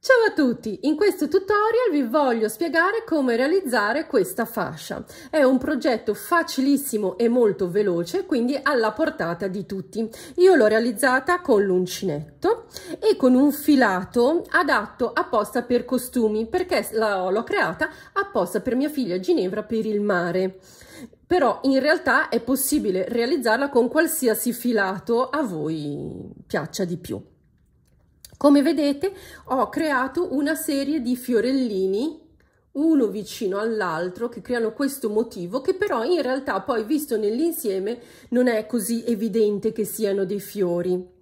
Ciao a tutti! In questo tutorial vi voglio spiegare come realizzare questa fascia. È un progetto facilissimo e molto veloce, quindi alla portata di tutti. Io l'ho realizzata con l'uncinetto e con un filato adatto apposta per costumi, perché l'ho creata apposta per mia figlia Ginevra per il mare però in realtà è possibile realizzarla con qualsiasi filato a voi piaccia di più. Come vedete ho creato una serie di fiorellini uno vicino all'altro che creano questo motivo che però in realtà poi visto nell'insieme non è così evidente che siano dei fiori.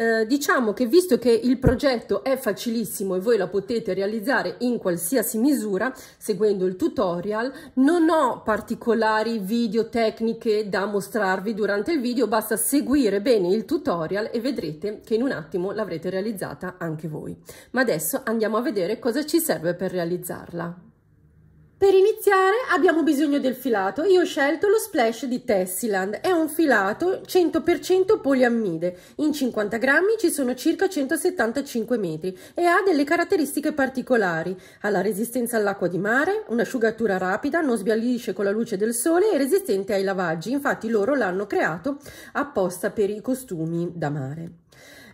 Eh, diciamo che visto che il progetto è facilissimo e voi la potete realizzare in qualsiasi misura seguendo il tutorial, non ho particolari video tecniche da mostrarvi durante il video, basta seguire bene il tutorial e vedrete che in un attimo l'avrete realizzata anche voi. Ma adesso andiamo a vedere cosa ci serve per realizzarla. Per iniziare abbiamo bisogno del filato, io ho scelto lo Splash di Tessiland, è un filato 100% poliammide, in 50 grammi ci sono circa 175 metri e ha delle caratteristiche particolari, ha la resistenza all'acqua di mare, un'asciugatura rapida, non sbiallisce con la luce del sole e resistente ai lavaggi, infatti loro l'hanno creato apposta per i costumi da mare.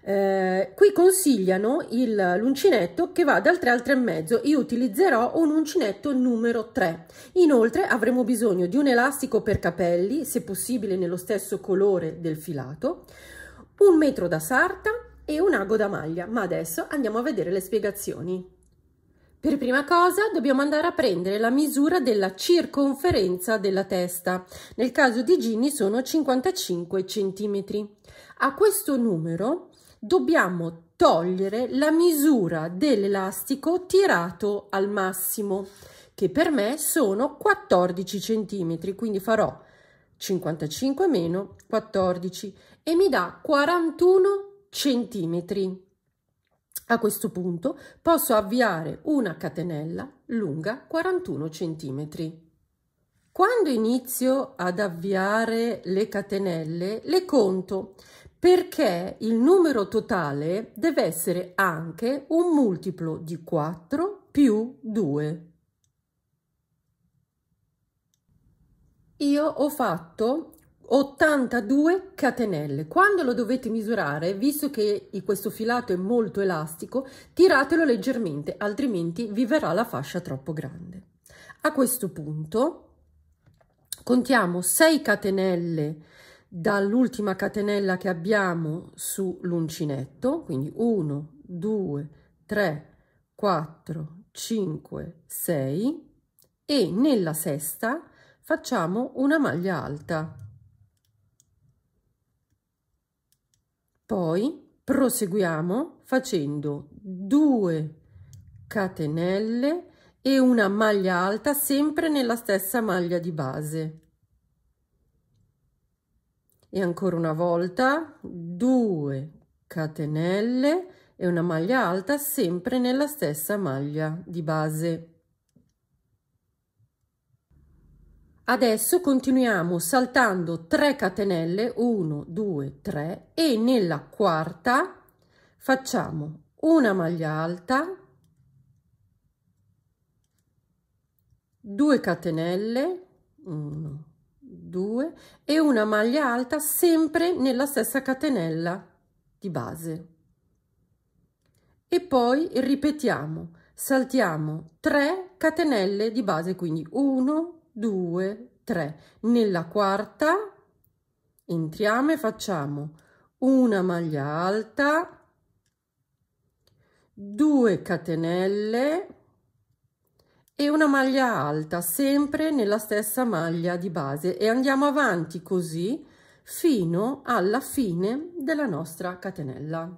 Eh, qui consigliano l'uncinetto che va dal 3 al 3,5. Io utilizzerò un uncinetto numero 3. Inoltre avremo bisogno di un elastico per capelli, se possibile nello stesso colore del filato, un metro da sarta e un ago da maglia. Ma adesso andiamo a vedere le spiegazioni. Per prima cosa dobbiamo andare a prendere la misura della circonferenza della testa. Nel caso di Ginny sono 55 cm. A questo numero dobbiamo togliere la misura dell'elastico tirato al massimo che per me sono 14 centimetri quindi farò 55 meno 14 e mi dà 41 centimetri a questo punto posso avviare una catenella lunga 41 centimetri quando inizio ad avviare le catenelle le conto perché il numero totale deve essere anche un multiplo di 4 più 2. Io ho fatto 82 catenelle. Quando lo dovete misurare, visto che questo filato è molto elastico, tiratelo leggermente, altrimenti vi verrà la fascia troppo grande. A questo punto contiamo 6 catenelle dall'ultima catenella che abbiamo sull'uncinetto, quindi 1, 2, 3, 4, 5, 6 e nella sesta facciamo una maglia alta. Poi proseguiamo facendo 2 catenelle e una maglia alta sempre nella stessa maglia di base e ancora una volta 2 catenelle e una maglia alta sempre nella stessa maglia di base Adesso continuiamo saltando 3 catenelle, 1, 2, 3 e nella quarta facciamo una maglia alta, 2 catenelle, 1, 2 e una maglia alta sempre nella stessa catenella di base e poi ripetiamo saltiamo 3 catenelle di base quindi 1 2 3 nella quarta entriamo e facciamo una maglia alta 2 catenelle e una maglia alta sempre nella stessa maglia di base e andiamo avanti così fino alla fine della nostra catenella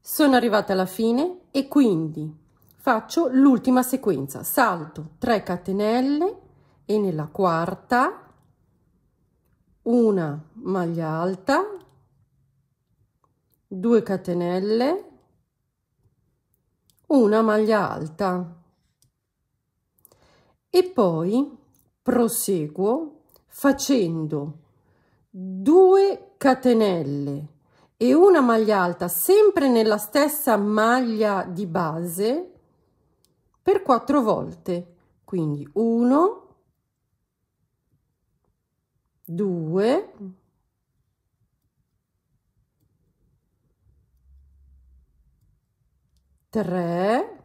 sono arrivata alla fine e quindi faccio l'ultima sequenza salto 3 catenelle e nella quarta una maglia alta 2 catenelle una maglia alta e poi proseguo facendo due catenelle e una maglia alta sempre nella stessa maglia di base per quattro volte quindi 1 2 3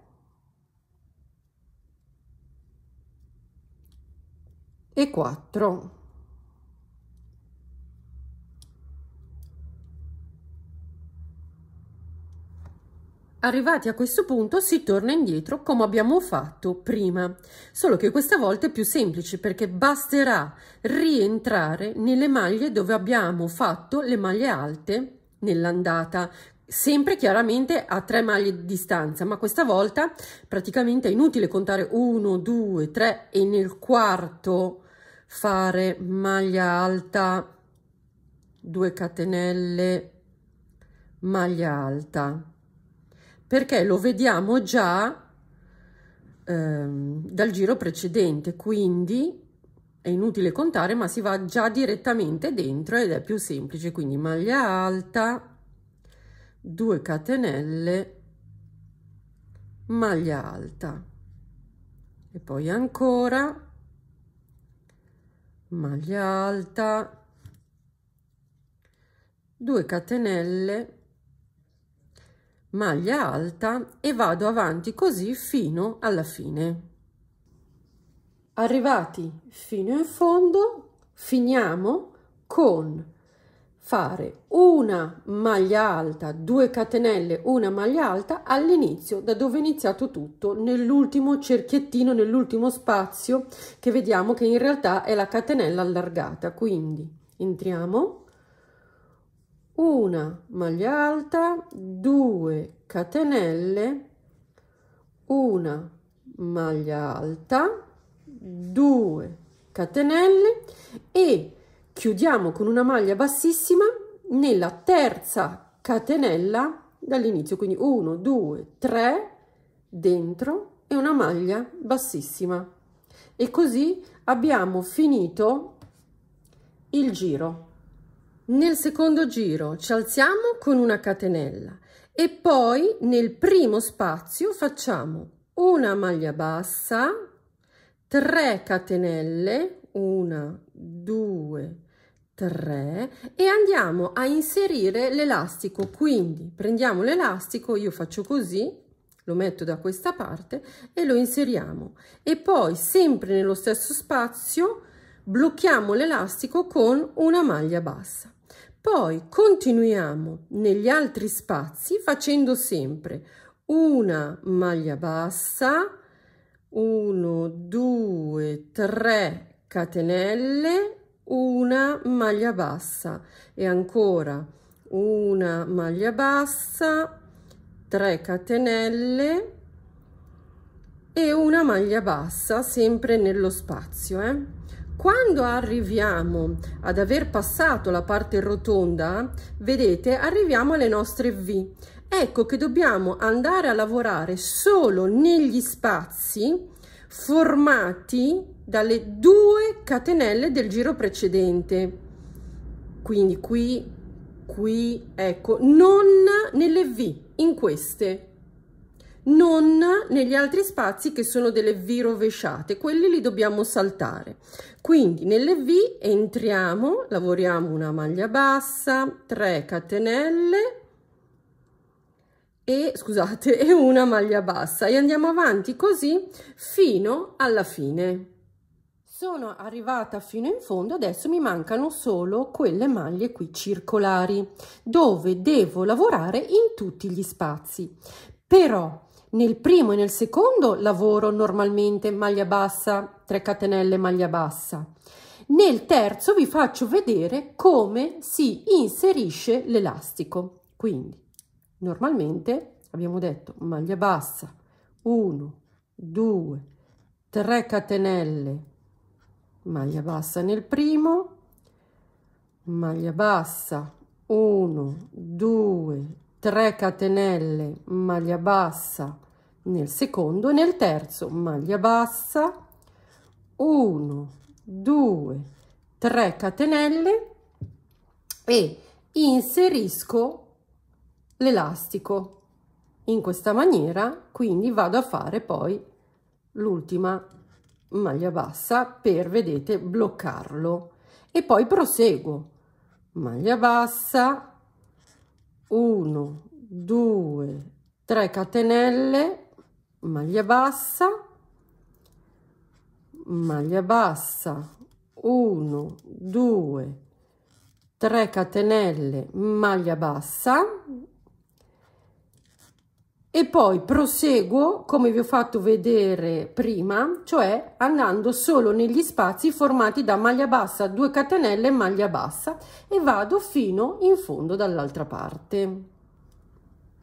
e 4 Arrivati a questo punto si torna indietro come abbiamo fatto prima, solo che questa volta è più semplice perché basterà rientrare nelle maglie dove abbiamo fatto le maglie alte nell'andata, sempre chiaramente a tre maglie di distanza, ma questa volta praticamente è inutile contare 1, 2, 3 e nel quarto fare maglia alta 2 catenelle maglia alta perché lo vediamo già ehm, dal giro precedente quindi è inutile contare ma si va già direttamente dentro ed è più semplice quindi maglia alta 2 catenelle maglia alta e poi ancora maglia alta 2 catenelle maglia alta e vado avanti così fino alla fine arrivati fino in fondo finiamo con fare una maglia alta, due catenelle, una maglia alta all'inizio da dove è iniziato tutto, nell'ultimo cerchiettino, nell'ultimo spazio che vediamo che in realtà è la catenella allargata. Quindi entriamo una maglia alta, due catenelle, una maglia alta, due catenelle e chiudiamo con una maglia bassissima nella terza catenella dall'inizio quindi 1 2 3 dentro e una maglia bassissima e così abbiamo finito il giro nel secondo giro ci alziamo con una catenella e poi nel primo spazio facciamo una maglia bassa 3 catenelle 1 2 3 3 e andiamo a inserire l'elastico quindi prendiamo l'elastico io faccio così lo metto da questa parte e lo inseriamo e poi sempre nello stesso spazio blocchiamo l'elastico con una maglia bassa poi continuiamo negli altri spazi facendo sempre una maglia bassa 1 2 3 catenelle una maglia bassa e ancora una maglia bassa 3 catenelle e una maglia bassa sempre nello spazio eh? quando arriviamo ad aver passato la parte rotonda vedete arriviamo alle nostre v ecco che dobbiamo andare a lavorare solo negli spazi formati dalle due catenelle del giro precedente quindi qui qui ecco non nelle v in queste non negli altri spazi che sono delle V rovesciate, quelli li dobbiamo saltare. Quindi nelle V entriamo, lavoriamo una maglia bassa, 3 catenelle e scusate, è una maglia bassa e andiamo avanti così fino alla fine sono arrivata fino in fondo adesso mi mancano solo quelle maglie qui circolari dove devo lavorare in tutti gli spazi però nel primo e nel secondo lavoro normalmente maglia bassa 3 catenelle maglia bassa nel terzo vi faccio vedere come si inserisce l'elastico quindi normalmente abbiamo detto maglia bassa 1 2 3 catenelle maglia bassa nel primo maglia bassa 1 2 3 catenelle maglia bassa nel secondo nel terzo maglia bassa 1 2 3 catenelle e inserisco l'elastico in questa maniera quindi vado a fare poi l'ultima maglia bassa per vedete bloccarlo e poi proseguo maglia bassa 1 2 3 catenelle maglia bassa maglia bassa 1 2 3 catenelle maglia bassa e poi proseguo come vi ho fatto vedere prima cioè andando solo negli spazi formati da maglia bassa 2 catenelle maglia bassa e vado fino in fondo dall'altra parte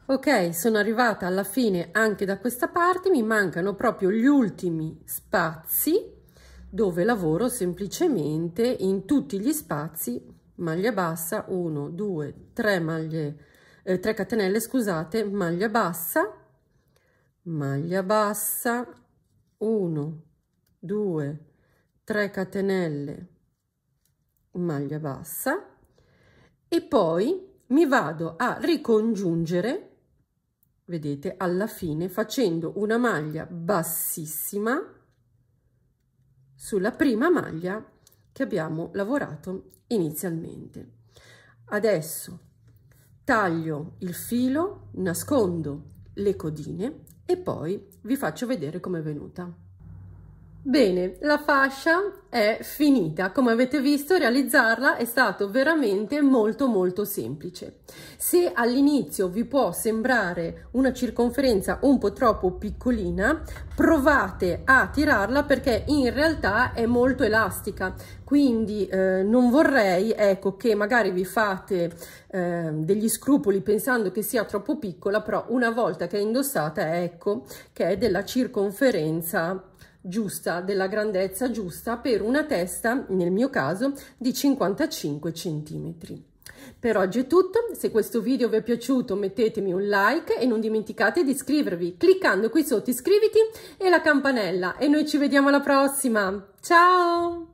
ok sono arrivata alla fine anche da questa parte mi mancano proprio gli ultimi spazi dove lavoro semplicemente in tutti gli spazi maglia bassa 1 2 3 maglie eh, 3 catenelle, scusate, maglia bassa, maglia bassa, 1, 2, 3 catenelle, maglia bassa e poi mi vado a ricongiungere vedete alla fine facendo una maglia bassissima sulla prima maglia che abbiamo lavorato inizialmente adesso taglio il filo, nascondo le codine e poi vi faccio vedere come è venuta. Bene, la fascia è finita. Come avete visto, realizzarla è stato veramente molto molto semplice. Se all'inizio vi può sembrare una circonferenza un po' troppo piccolina, provate a tirarla perché in realtà è molto elastica. Quindi eh, non vorrei ecco, che magari vi fate eh, degli scrupoli pensando che sia troppo piccola, però una volta che è indossata, ecco, che è della circonferenza giusta, della grandezza giusta per una testa, nel mio caso, di 55 cm. Per oggi è tutto, se questo video vi è piaciuto mettetemi un like e non dimenticate di iscrivervi cliccando qui sotto iscriviti e la campanella e noi ci vediamo alla prossima, ciao!